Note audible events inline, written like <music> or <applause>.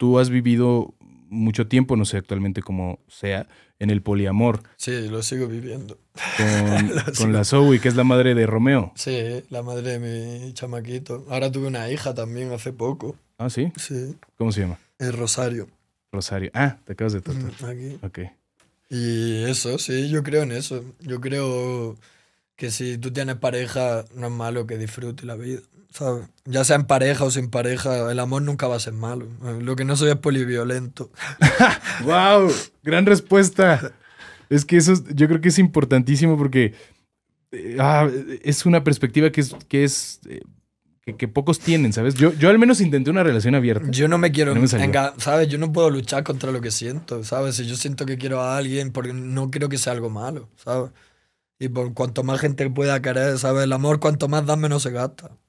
tú has vivido mucho tiempo, no sé actualmente cómo sea, en el poliamor. Sí, lo sigo viviendo. Con, <laughs> la Zoe, que es la madre de Romeo. Sí, la madre de mi chamaquito. Ahora tuve una hija también hace poco. ¿Ah, sí? Sí. ¿Cómo se llama? El Rosario. Rosario. Ah, te acabas de tratar. Mm, aquí. Ok. Y eso, sí, yo creo en eso. Yo creo que si tú tienes pareja, no es malo que disfrute la vida. Ya sea en pareja o sin pareja, el amor nunca va a ser malo. Lo que no soy es poliviolento. ¡Wow! <laughs> Gran respuesta. Es que eso yo creo que es importantísimo porque eh, ah, es una perspectiva que es, que es eh, que, pocos tienen, ¿sabes? Yo, yo al menos intenté una relación abierta. Yo no me quiero, no ¿sabes? Yo no puedo luchar contra lo que siento, ¿sabes? Si yo siento que quiero a alguien, porque no creo que sea algo malo, ¿sabes? Y por cuanto más gente pueda querer, ¿sabes? El amor, cuanto más da menos se gasta.